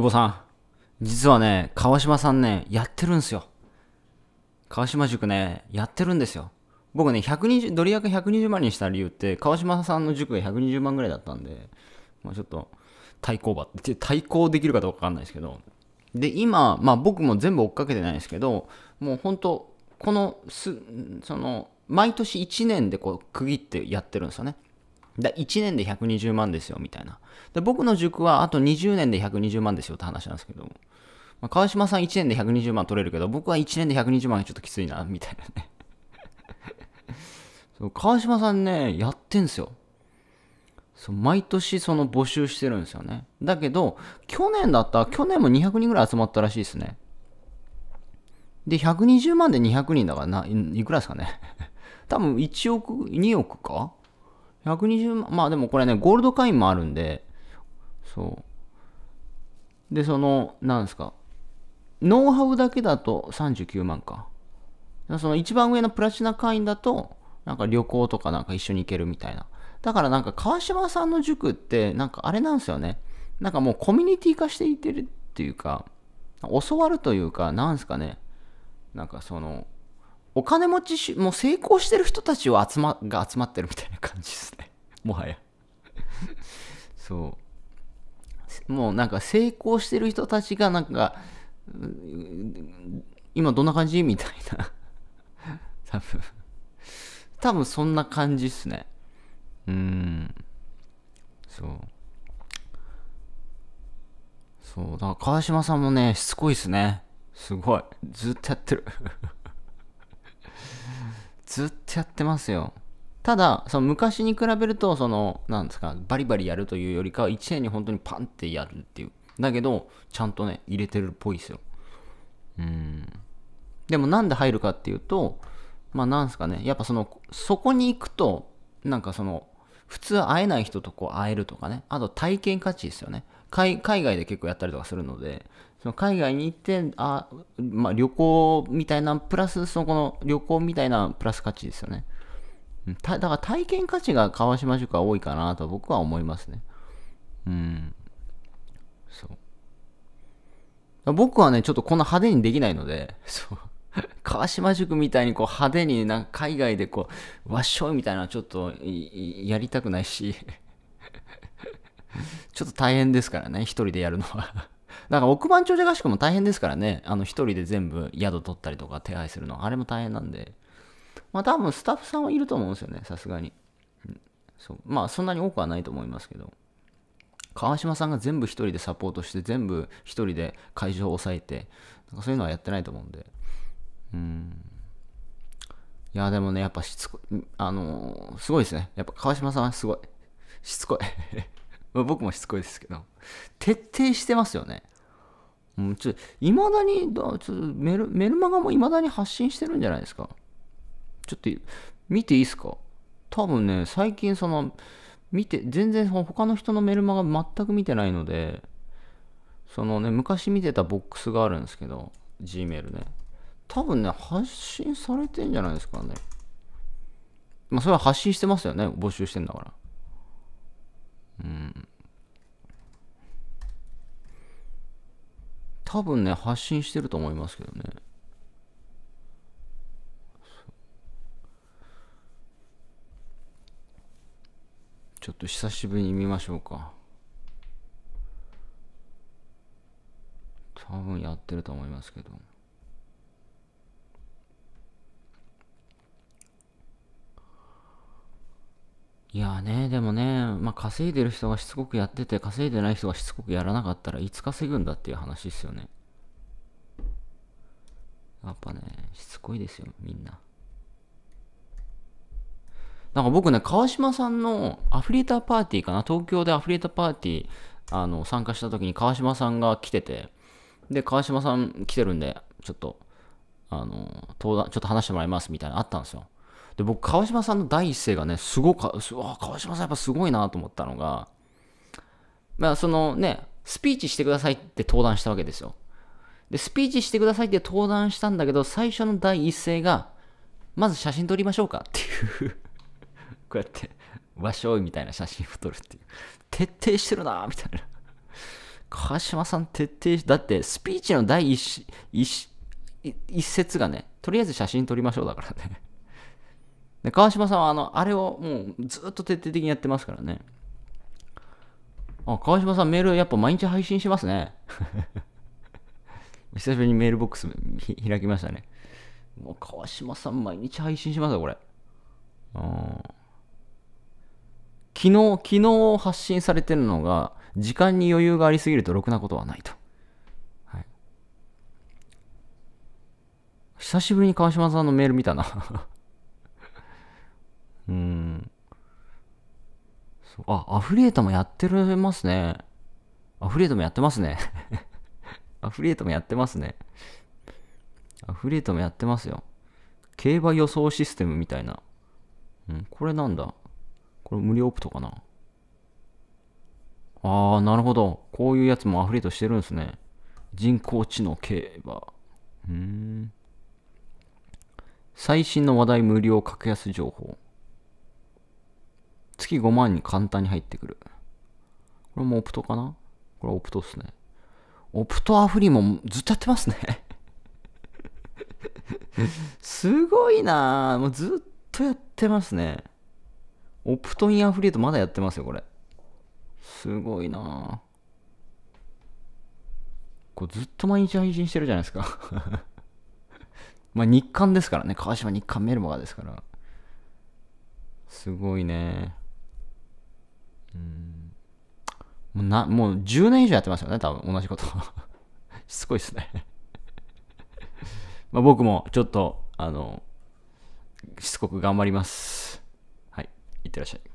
久保さん、実はね、川島さんね、やってるんすよ。川島塾ね、やってるんですよ。僕ね、120、ドアク120万にした理由って、川島さんの塾が120万ぐらいだったんで、まあ、ちょっと、対抗馬って、対抗できるかどうかわかんないですけど、で、今、まあ僕も全部追っかけてないですけど、もう本当この、す、その、毎年1年でこう区切ってやってるんですよね。だ1年で120万ですよ、みたいな。で僕の塾はあと20年で120万ですよって話なんですけども。まあ、川島さん1年で120万取れるけど、僕は1年で120万はちょっときついな、みたいなね そう。川島さんね、やってんすよ。そう毎年その募集してるんですよね。だけど、去年だったら、去年も200人ぐらい集まったらしいですね。で、120万で200人だからな、いくらですかね。多分1億、2億か120万、まあでもこれね、ゴールド会員もあるんで、そう。で、その、なんですか、ノウハウだけだと39万か。その一番上のプラチナ会員だと、なんか旅行とかなんか一緒に行けるみたいな。だからなんか川島さんの塾って、なんかあれなんですよね。なんかもうコミュニティ化していってるっていうか、教わるというか、なんですかね。なんかその、お金持ちしもう成功してる人たちを集まが集まってるみたいな感じですね もはやそうもうなんか成功してる人たちがなんか今どんな感じみたいな多分多分そんな感じっすねうんそうそうだから川島さんもねしつこいっすねすごいずっとやってるずっとやってますよ。ただ、その昔に比べると、その、なんですか、バリバリやるというよりかは、1年に本当にパンってやるっていう。だけど、ちゃんとね、入れてるっぽいですよ。うん。でもなんで入るかっていうと、まあなんすかね、やっぱその、そこに行くと、なんかその、普通会えない人とこう会えるとかね、あと体験価値ですよね。海海外で結構やったりとかするので、その海外に行って、あ、まあ、旅行みたいな、プラス、そこの旅行みたいなプラス価値ですよね。だから体験価値が川島塾は多いかなと僕は思いますね。うん。そう。僕はね、ちょっとこんな派手にできないので、そう。川島塾みたいにこう派手になんか海外でこう、わっしょいみたいなちょっとやりたくないし ちょっと大変ですからね、一人でやるのは だから億万長者合宿も大変ですからね、あの一人で全部宿取ったりとか手配するの、あれも大変なんで。まあ多分スタッフさんはいると思うんですよね、さすがに。そうまあそんなに多くはないと思いますけど。川島さんが全部一人でサポートして、全部一人で会場を抑えて、なんかそういうのはやってないと思うんで。うん。いや、でもね、やっぱしつこい、あのー、すごいですね。やっぱ川島さんはすごい。しつこい僕もしつこいですけど、徹底してますよね。うん、ちょ、いまだにだちょメル、メルマガもいまだに発信してるんじゃないですか。ちょっと、見ていいですか多分ね、最近その、見て、全然他の人のメルマガ全く見てないので、そのね、昔見てたボックスがあるんですけど、Gmail ね。多分ね、発信されてんじゃないですかね。まあ、それは発信してますよね。募集してんだから。多分ね、発信してると思いますけどね。ちょっと久しぶりに見ましょうか。多分やってると思いますけど。いやね、でもね、まあ、稼いでる人がしつこくやってて、稼いでない人がしつこくやらなかったらいつ稼ぐんだっていう話ですよね。やっぱね、しつこいですよ、みんな。なんか僕ね、川島さんのアフリエーターパーティーかな、東京でアフリエーターパーティーあの参加した時に川島さんが来てて、で、川島さん来てるんで、ちょっと、あの、ちょっと話してもらいますみたいなのあったんですよ。で、僕、川島さんの第一声がね、すごか、すわ、川島さんやっぱすごいなと思ったのが、まあ、そのね、スピーチしてくださいって登壇したわけですよ。で、スピーチしてくださいって登壇したんだけど、最初の第一声が、まず写真撮りましょうかっていうこうやって、わしょいみたいな写真を撮るっていう。徹底してるなみたいな。川島さん徹底し、だってスピーチの第一、一、一節がね、とりあえず写真撮りましょうだからねで川島さんはあのあれをもうずっと徹底的にやってますからねあ川島さんメールやっぱ毎日配信しますね 久しぶりにメールボックス 開きましたねもう川島さん毎日配信しますよこれうん昨日、昨日発信されてるのが、時間に余裕がありすぎるとろくなことはないと。はい。久しぶりに川島さんのメール見たなあ、アフリエートもやってますね。アフリエー トもやってますね。アフリエートもやってますね。アフリエートもやってますよ。競馬予想システムみたいな。うん、これなんだこれ無料オプトかなあー、なるほど。こういうやつもアフリエートしてるんですね。人工知能競馬。うん。最新の話題無料格安情報。月5万に簡単に入ってくる。これもオプトかなこれオプトっすね。オプトアフリもずっとやってますね すごいなぁ。もうずっとやってますね。オプトインアフリートまだやってますよ、これ。すごいなぁ。これずっと毎日配信してるじゃないですか まあ日刊ですからね。川島日刊メルマガですから。すごいね。うんもうなもう10年以上やってますよね、多分同じこと。しつこいですね まあ僕もちょっと、あの、しつこく頑張ります。はい、いってらっしゃい。